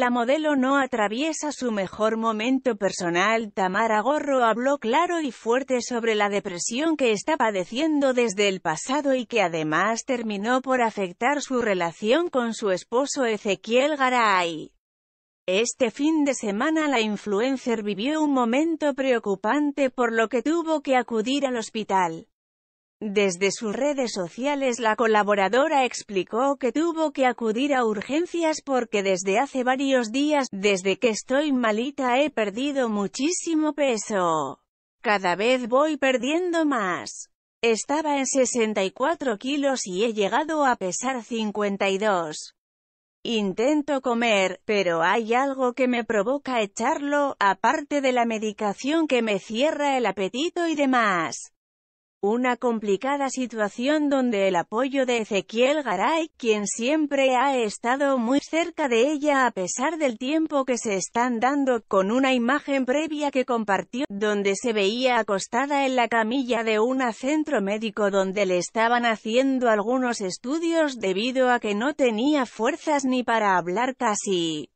La modelo no atraviesa su mejor momento personal. Tamara Gorro habló claro y fuerte sobre la depresión que está padeciendo desde el pasado y que además terminó por afectar su relación con su esposo Ezequiel Garay. Este fin de semana la influencer vivió un momento preocupante por lo que tuvo que acudir al hospital. Desde sus redes sociales la colaboradora explicó que tuvo que acudir a urgencias porque desde hace varios días, desde que estoy malita he perdido muchísimo peso. Cada vez voy perdiendo más. Estaba en 64 kilos y he llegado a pesar 52. Intento comer, pero hay algo que me provoca echarlo, aparte de la medicación que me cierra el apetito y demás. Una complicada situación donde el apoyo de Ezequiel Garay, quien siempre ha estado muy cerca de ella a pesar del tiempo que se están dando, con una imagen previa que compartió, donde se veía acostada en la camilla de un centro médico donde le estaban haciendo algunos estudios debido a que no tenía fuerzas ni para hablar casi.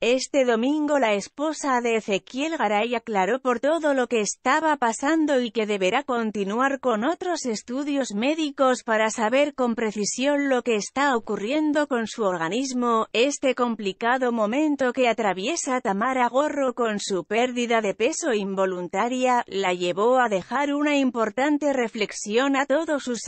Este domingo la esposa de Ezequiel Garay aclaró por todo lo que estaba pasando y que deberá continuar con otros estudios médicos para saber con precisión lo que está ocurriendo con su organismo, este complicado momento que atraviesa Tamara Gorro con su pérdida de peso involuntaria, la llevó a dejar una importante reflexión a todos sus